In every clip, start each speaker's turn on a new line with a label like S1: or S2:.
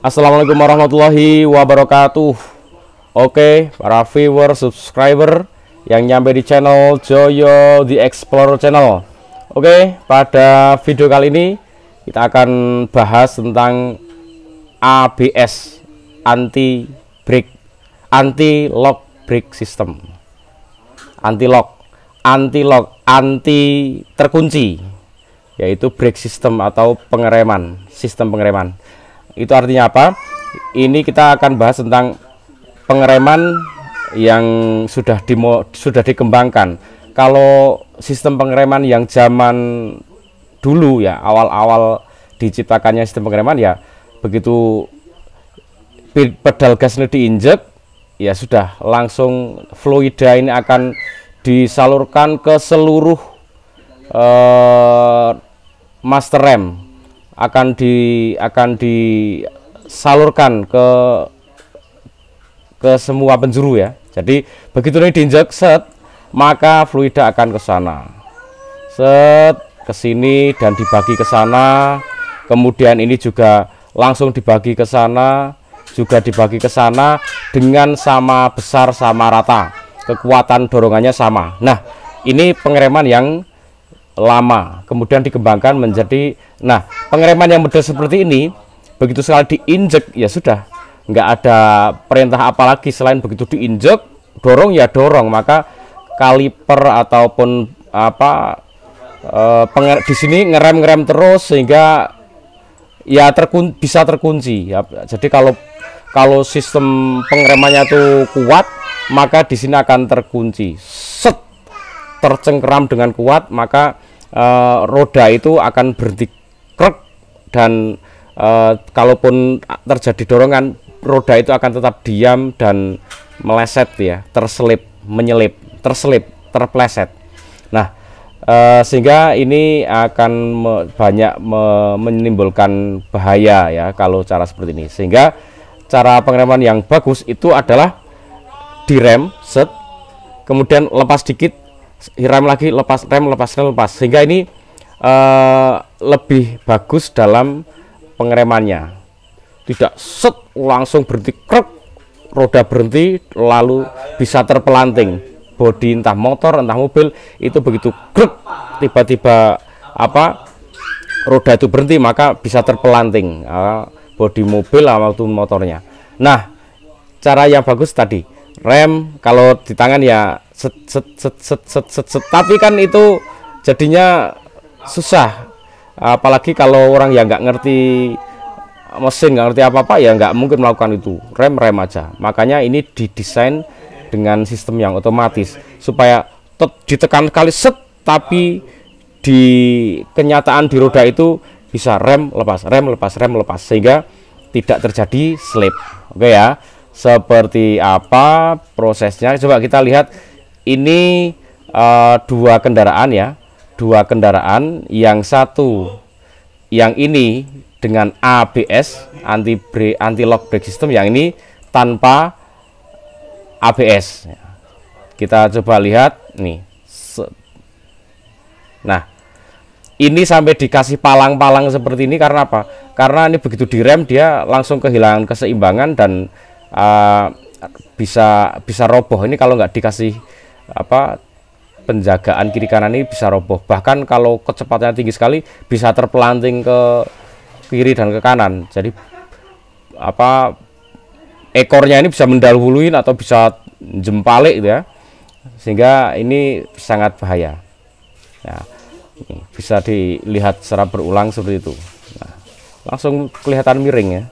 S1: Assalamualaikum warahmatullahi wabarakatuh Oke para viewer subscriber yang nyampe di channel Joyo The Explorer channel Oke pada video kali ini kita akan bahas tentang ABS anti break anti lock brake system anti lock anti lock anti terkunci yaitu brake system atau pengereman sistem pengereman itu artinya apa? Ini kita akan bahas tentang pengereman yang sudah dimo, sudah dikembangkan. Kalau sistem pengereman yang zaman dulu ya awal-awal diciptakannya sistem pengereman ya begitu pedal gas ini diinjek ya sudah langsung fluida ini akan disalurkan ke seluruh uh, master rem akan di akan disalurkan ke ke semua penjuru ya. Jadi begitu ini diinjak set maka fluida akan ke sana. Set ke sini dan dibagi ke sana. Kemudian ini juga langsung dibagi ke sana, juga dibagi ke sana dengan sama besar sama rata. Kekuatan dorongannya sama. Nah, ini pengereman yang lama kemudian dikembangkan menjadi Nah, pengereman yang model seperti ini, begitu sekali diinjek, ya sudah. Nggak ada perintah apa lagi selain begitu diinjek, dorong ya dorong. Maka kaliper ataupun apa eh, di sini ngerem-ngerem terus sehingga ya terkun bisa terkunci ya. Jadi kalau kalau sistem pengeremannya itu kuat, maka di sini akan terkunci. Set tercengkeram dengan kuat, maka eh, roda itu akan berhenti dan e, kalaupun terjadi dorongan roda itu akan tetap diam dan meleset ya terselip menyelip terselip terpleset nah e, sehingga ini akan me banyak me menimbulkan bahaya ya kalau cara seperti ini sehingga cara pengereman yang bagus itu adalah direm set kemudian lepas dikit rem lagi lepas rem lepas rem lepas sehingga ini eh, lebih bagus dalam pengeremannya tidak set langsung berhenti krek roda berhenti lalu bisa terpelanting bodi entah motor entah mobil itu begitu krek tiba-tiba apa roda itu berhenti maka bisa terpelanting uh, bodi mobil atau motornya nah cara yang bagus tadi rem kalau di tangan ya set set set set set set, set. tapi kan itu jadinya susah apalagi kalau orang yang nggak ngerti mesin nggak ngerti apa-apa ya nggak mungkin melakukan itu rem rem aja makanya ini didesain dengan sistem yang otomatis supaya ditekan kali set tapi di kenyataan di roda itu bisa rem lepas rem lepas rem lepas sehingga tidak terjadi slip oke ya seperti apa prosesnya coba kita lihat ini uh, dua kendaraan ya dua kendaraan yang satu yang ini dengan ABS anti brake anti lock brake system yang ini tanpa ABS kita coba lihat nih nah ini sampai dikasih palang-palang seperti ini karena apa karena ini begitu direm dia langsung kehilangan keseimbangan dan uh, bisa bisa roboh ini kalau nggak dikasih apa penjagaan kiri kanan ini bisa roboh bahkan kalau kecepatannya tinggi sekali bisa terpelanting ke kiri dan ke kanan jadi apa ekornya ini bisa mendahuluin atau bisa jempalik gitu ya sehingga ini sangat bahaya ya, ini bisa dilihat secara berulang seperti itu nah, langsung kelihatan miring ya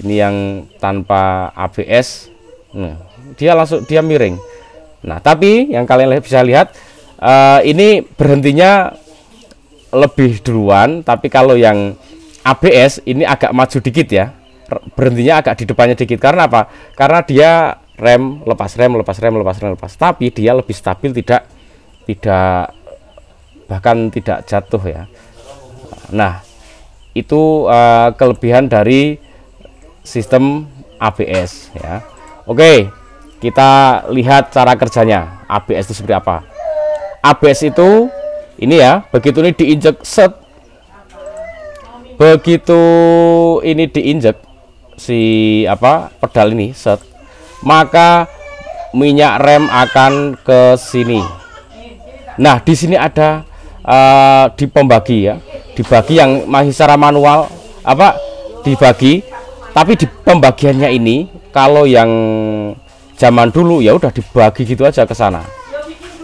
S1: ini yang tanpa ABS nah, dia langsung dia miring Nah, tapi yang kalian bisa lihat uh, ini berhentinya lebih duluan, tapi kalau yang ABS ini agak maju dikit ya. Berhentinya agak di depannya dikit. Karena apa? Karena dia rem, lepas rem, lepas rem, lepas rem, lepas. Tapi dia lebih stabil, tidak tidak bahkan tidak jatuh ya. Nah, itu uh, kelebihan dari sistem ABS ya. Oke kita lihat cara kerjanya ABS itu seperti apa ABS itu ini ya begitu ini diinjek set begitu ini diinjek si apa pedal ini set maka minyak rem akan ke sini nah di sini ada uh, eh, di pembagi ya dibagi yang masih secara manual apa dibagi tapi di pembagiannya ini kalau yang zaman dulu ya udah dibagi gitu aja ke sana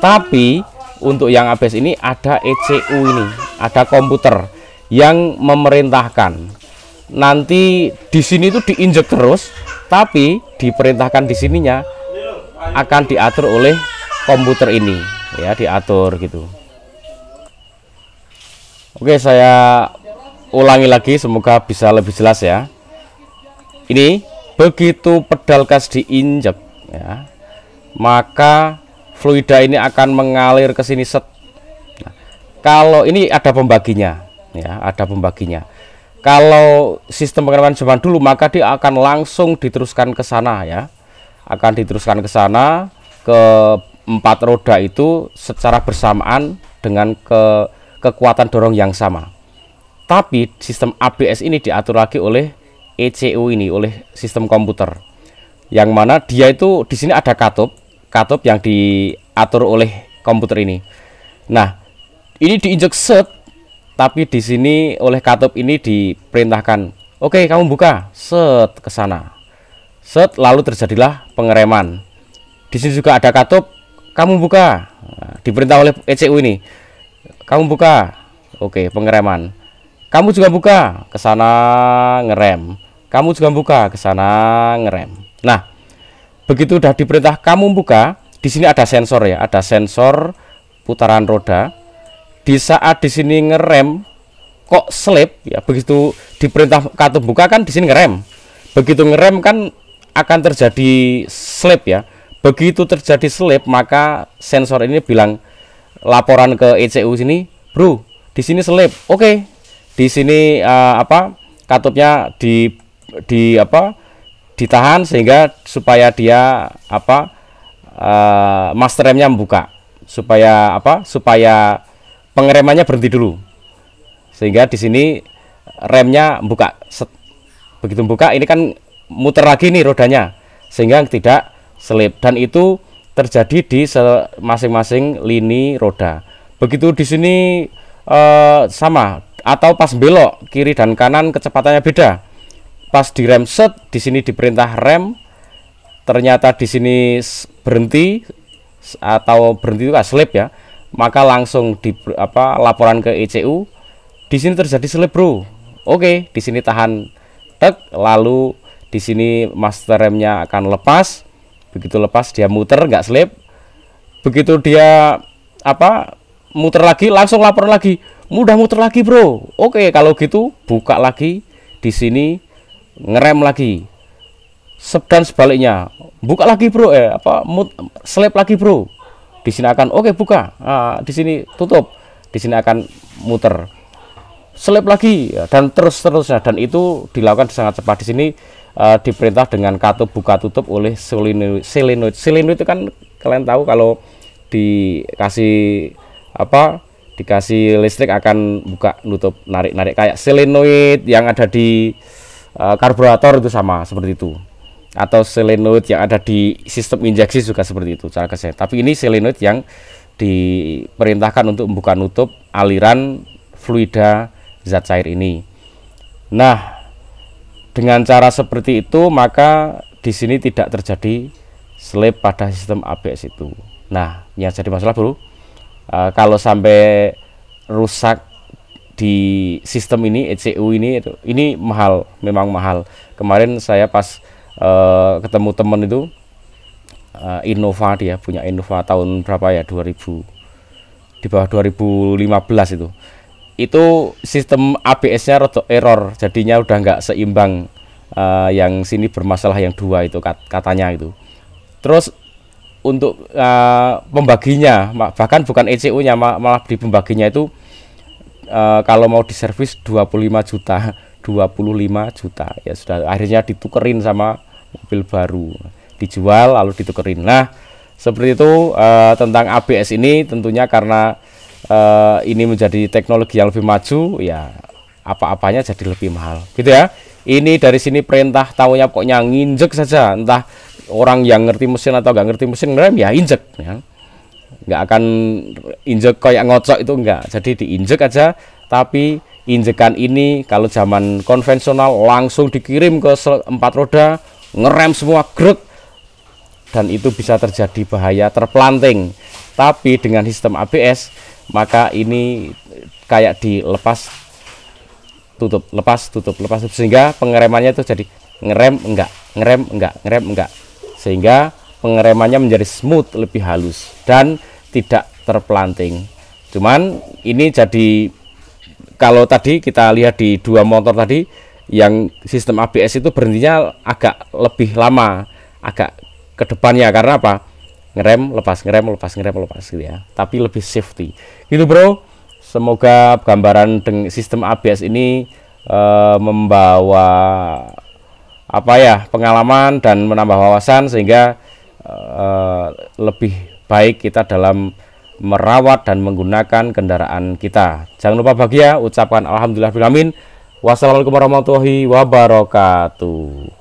S1: tapi untuk yang ABS ini ada ECU ini ada komputer yang memerintahkan nanti di sini itu diinjek terus tapi diperintahkan di sininya akan diatur oleh komputer ini ya diatur gitu Oke saya ulangi lagi semoga bisa lebih jelas ya ini begitu pedal gas diinjek ya, maka fluida ini akan mengalir ke sini set. Nah, kalau ini ada pembaginya, ya, ada pembaginya. Kalau sistem pengereman zaman dulu maka dia akan langsung diteruskan ke sana ya, akan diteruskan ke sana ke empat roda itu secara bersamaan dengan ke kekuatan dorong yang sama. Tapi sistem ABS ini diatur lagi oleh ECU ini, oleh sistem komputer yang mana dia itu di sini ada katup katup yang diatur oleh komputer ini nah ini diinjek set tapi di sini oleh katup ini diperintahkan oke okay, kamu buka set ke sana set lalu terjadilah pengereman di sini juga ada katup kamu buka nah, diperintah oleh ECU ini kamu buka oke okay, pengereman kamu juga buka ke sana ngerem kamu juga buka ke sana ngerem Nah, begitu sudah diperintah kamu buka, di sini ada sensor ya, ada sensor putaran roda. Di saat di sini ngerem kok slip ya, begitu diperintah kartu buka kan di sini ngerem. Begitu ngerem kan akan terjadi slip ya. Begitu terjadi slip maka sensor ini bilang laporan ke ECU sini, "Bro, di sini slip." Oke. Okay. Di sini uh, apa? Katupnya di di apa? ditahan sehingga supaya dia apa uh, master remnya membuka supaya apa supaya pengeremannya berhenti dulu sehingga di sini remnya membuka set. begitu membuka ini kan muter lagi nih rodanya sehingga tidak selip dan itu terjadi di masing-masing lini roda begitu di sini eh, sama atau pas belok kiri dan kanan kecepatannya beda pas di rem set di sini diperintah rem ternyata di sini berhenti atau berhenti itu slip ya maka langsung di apa laporan ke ECU di sini terjadi slip bro oke di sini tahan tek lalu di sini master remnya akan lepas begitu lepas dia muter nggak slip begitu dia apa muter lagi langsung lapor lagi mudah muter lagi bro oke kalau gitu buka lagi di sini ngerem lagi dan sebaliknya buka lagi bro eh apa mut, slap lagi bro di sini akan oke okay, buka nah, di sini tutup di sini akan muter slap lagi ya, dan terus terusnya dan itu dilakukan sangat cepat di sini uh, diperintah dengan katup buka tutup oleh solenoid solenoid solenoid itu kan kalian tahu kalau dikasih apa dikasih listrik akan buka nutup narik narik kayak solenoid yang ada di Eh, karburator itu sama seperti itu atau selenoid yang ada di sistem injeksi juga seperti itu cara kerjanya. Tapi ini selenoid yang diperintahkan untuk membuka nutup aliran fluida zat cair ini. Nah, dengan cara seperti itu maka di sini tidak terjadi slip pada sistem ABS itu. Nah, yang jadi masalah bro, uh, kalau sampai rusak di sistem ini ECU ini itu ini mahal memang mahal kemarin saya pas uh, ketemu temen itu uh, Innova dia punya Innova tahun berapa ya 2000 di bawah 2015 itu itu sistem ABS-nya rotok error jadinya udah nggak seimbang uh, yang sini bermasalah yang dua itu kat katanya itu terus untuk uh, pembaginya bahkan bukan ECU-nya malah di pembaginya itu e, kalau mau diservis 25 juta 25 juta ya sudah akhirnya ditukerin sama mobil baru dijual lalu ditukerin nah seperti itu e, tentang ABS ini tentunya karena e, ini menjadi teknologi yang lebih maju ya apa-apanya jadi lebih mahal gitu ya ini dari sini perintah tahunya pokoknya nginjek saja entah orang yang ngerti mesin atau nggak ngerti mesin ngerem ya injek ya nggak akan injek kayak ngocok itu enggak jadi diinjek aja tapi injekan ini kalau zaman konvensional langsung dikirim ke empat roda ngerem semua grek dan itu bisa terjadi bahaya terpelanting tapi dengan sistem ABS maka ini kayak dilepas tutup lepas tutup lepas tutup sehingga pengeremannya itu jadi ngerem enggak ngerem enggak ngerem enggak sehingga pengeremannya menjadi smooth lebih halus dan tidak terpelanting cuman ini jadi kalau tadi kita lihat di dua motor tadi yang sistem ABS itu berhentinya agak lebih lama agak ke depannya karena apa ngerem lepas ngerem lepas ngerem lepas gitu ya tapi lebih safety gitu bro semoga gambaran sistem ABS ini e, membawa apa ya pengalaman dan menambah wawasan sehingga e, lebih baik kita dalam merawat dan menggunakan kendaraan kita. Jangan lupa bahagia, ucapkan alhamdulillah bilamin. Wassalamualaikum warahmatullahi wabarakatuh.